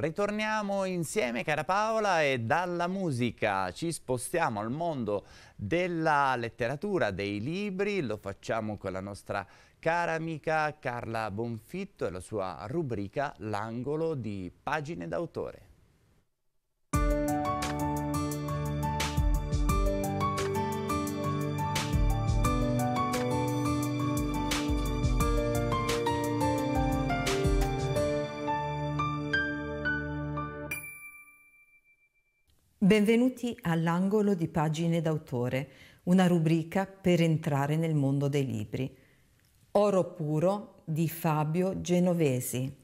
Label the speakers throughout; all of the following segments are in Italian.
Speaker 1: Ritorniamo insieme cara Paola e dalla musica ci spostiamo al mondo della letteratura, dei libri, lo facciamo con la nostra cara amica Carla Bonfitto e la sua rubrica L'angolo di pagine d'autore. Benvenuti all'angolo di pagine d'autore, una rubrica per entrare nel mondo dei libri. Oro puro di Fabio Genovesi.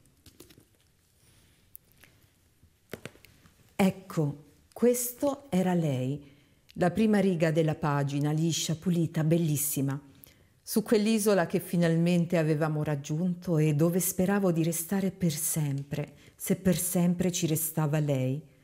Speaker 1: Ecco, questo era lei, la prima riga della pagina, liscia, pulita, bellissima, su quell'isola che finalmente avevamo raggiunto e dove speravo di restare per sempre, se per sempre ci restava lei.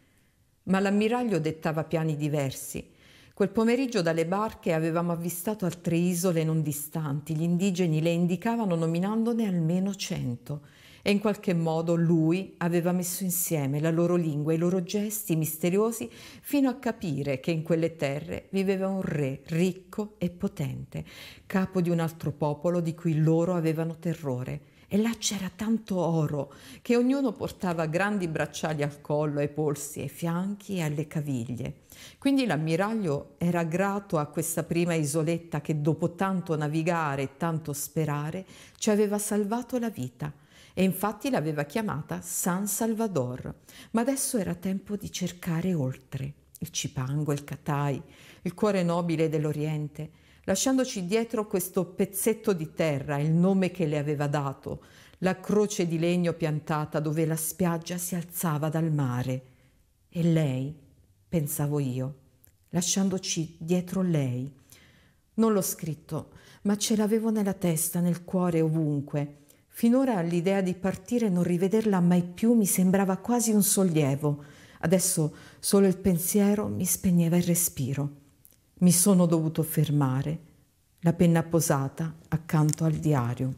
Speaker 1: Ma l'ammiraglio dettava piani diversi. Quel pomeriggio dalle barche avevamo avvistato altre isole non distanti, gli indigeni le indicavano nominandone almeno cento e in qualche modo lui aveva messo insieme la loro lingua e i loro gesti misteriosi fino a capire che in quelle terre viveva un re ricco e potente, capo di un altro popolo di cui loro avevano terrore e là c'era tanto oro che ognuno portava grandi bracciali al collo, ai polsi, ai fianchi e alle caviglie. Quindi l'ammiraglio era grato a questa prima isoletta che dopo tanto navigare e tanto sperare ci aveva salvato la vita e infatti l'aveva chiamata San Salvador. Ma adesso era tempo di cercare oltre il Cipango, il Catai, il cuore nobile dell'Oriente lasciandoci dietro questo pezzetto di terra, il nome che le aveva dato, la croce di legno piantata dove la spiaggia si alzava dal mare. E lei, pensavo io, lasciandoci dietro lei. Non l'ho scritto, ma ce l'avevo nella testa, nel cuore, ovunque. Finora l'idea di partire e non rivederla mai più mi sembrava quasi un sollievo. Adesso solo il pensiero mi spegneva il respiro mi sono dovuto fermare, la penna posata accanto al diario.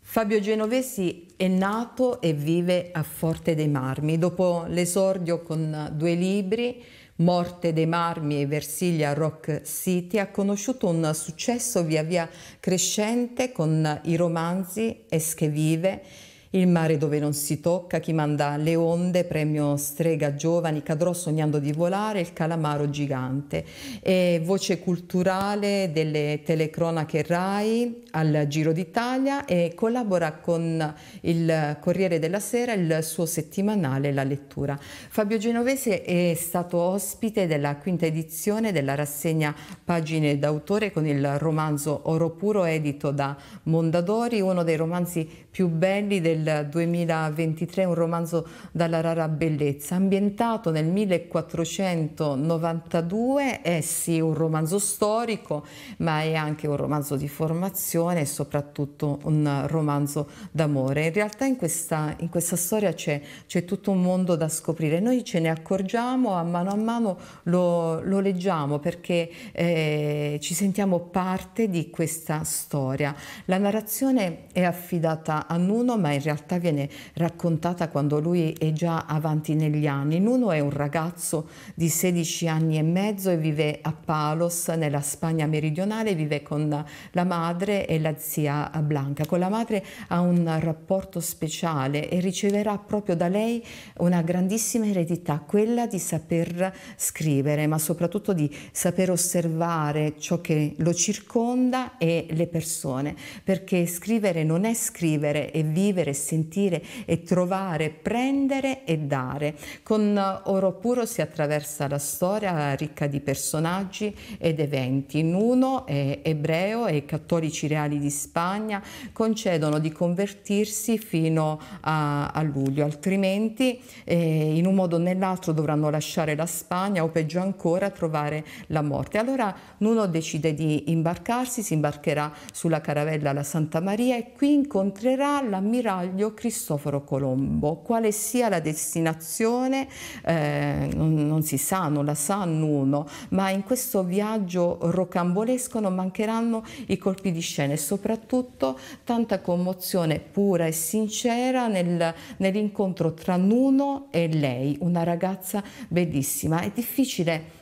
Speaker 1: Fabio Genovesi è nato e vive a Forte dei Marmi. Dopo l'esordio con due libri, Morte dei Marmi e Versiglia Rock City, ha conosciuto un successo via via crescente con i romanzi Esche Vive, il mare dove non si tocca, chi manda le onde, premio strega giovani, cadrò sognando di volare, il calamaro gigante. E voce culturale delle telecronache RAI al Giro d'Italia e collabora con il Corriere della Sera il suo settimanale La Lettura. Fabio Genovese è stato ospite della quinta edizione della rassegna Pagine d'autore con il romanzo Oro Puro edito da Mondadori, uno dei romanzi più belli del del 2023, un romanzo dalla rara bellezza, ambientato nel 1492, è sì un romanzo storico, ma è anche un romanzo di formazione e soprattutto un romanzo d'amore. In realtà in questa, in questa storia c'è, tutto un mondo da scoprire, noi ce ne accorgiamo a mano a mano, lo, lo leggiamo perché eh, ci sentiamo parte di questa storia. La narrazione è affidata a Nuno, ma in realtà viene raccontata quando lui è già avanti negli anni. Nuno è un ragazzo di 16 anni e mezzo e vive a Palos, nella Spagna meridionale, vive con la madre e la zia Blanca. Con la madre ha un rapporto speciale e riceverà proprio da lei una grandissima eredità, quella di saper scrivere, ma soprattutto di saper osservare ciò che lo circonda e le persone, perché scrivere non è scrivere e vivere sentire e trovare, prendere e dare. Con eh, Oro Puro si attraversa la storia ricca di personaggi ed eventi. Nuno è ebreo e i cattolici reali di Spagna concedono di convertirsi fino a, a luglio, altrimenti eh, in un modo o nell'altro dovranno lasciare la Spagna o peggio ancora trovare la morte. Allora Nuno decide di imbarcarsi, si imbarcherà sulla caravella alla Santa Maria e qui incontrerà l'ammiraglio sbaglio Cristoforo Colombo. Quale sia la destinazione eh, non, non, si sa, non la sa nuno, ma in questo viaggio rocambolesco non mancheranno i colpi di scena e soprattutto tanta commozione pura e sincera nel, nell'incontro tra Nuno e lei, una ragazza bellissima. È difficile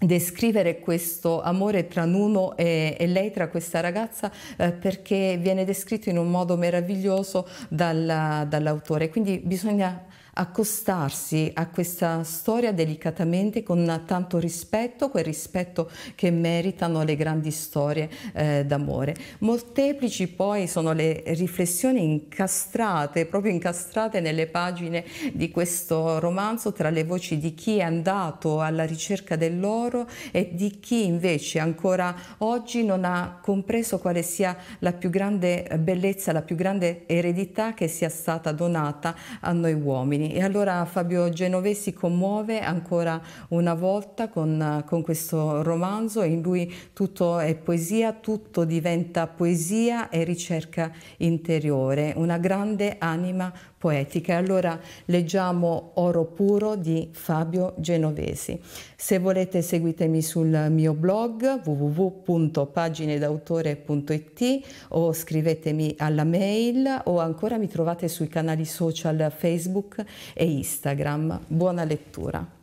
Speaker 1: descrivere questo amore tra Nuno e, e lei, tra questa ragazza, eh, perché viene descritto in un modo meraviglioso dal, dall'autore. Quindi bisogna accostarsi a questa storia delicatamente con tanto rispetto, quel rispetto che meritano le grandi storie eh, d'amore. Molteplici poi sono le riflessioni incastrate, proprio incastrate nelle pagine di questo romanzo tra le voci di chi è andato alla ricerca dell'oro e di chi invece ancora oggi non ha compreso quale sia la più grande bellezza, la più grande eredità che sia stata donata a noi uomini bambini. E allora Fabio Genovese si commuove ancora una volta con, con questo romanzo, in lui tutto è poesia, tutto diventa poesia e ricerca interiore, una grande anima poetica. Allora leggiamo Oro Puro di Fabio Genovesi. Se volete seguitemi sul mio blog www.paginedautore.it o scrivetemi alla mail o ancora mi trovate sui canali social Facebook e Instagram. Buona lettura!